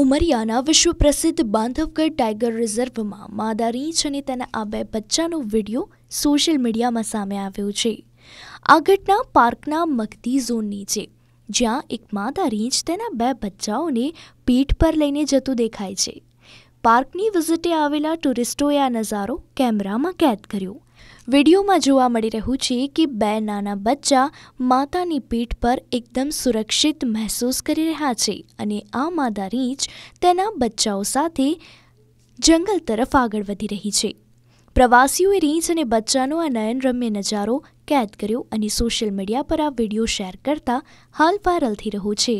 ઉમરિયાના વિશ્વ પ્રસિદ્ધ બાંધવગઢ ટાઈગર રિઝર્વમાં માદા રીંછ અને તેના આ બે બચ્ચાનો વિડીયો સોશિયલ મીડિયામાં સામે આવ્યો છે આ ઘટના પાર્કના મગધી ઝોન નીચે જ્યાં એક માદા રીંછ તેના બે બચ્ચાઓને પીઠ પર લઈને જતું દેખાય છે પાર્કની વિઝિટે આવેલા ટુરિસ્ટોએ આ નજારો કેમેરામાં કેદ કર્યો વિડીયોમાં જોવા મળી રહ્યું છે કે બે નાના બચ્ચા માતાની પીઠ પર એકદમ સુરક્ષિત મહેસૂસ કરી રહ્યા છે અને આ માદા રીંછ તેના બચ્ચાઓ સાથે જંગલ તરફ આગળ વધી રહી છે પ્રવાસીઓએ રીંછ અને બચ્ચાનો આ નયનરમ્ય નજારો કેદ કર્યો અને સોશિયલ મીડિયા પર આ વિડીયો શેર કરતા હાલ વાયરલ થઈ રહ્યો છે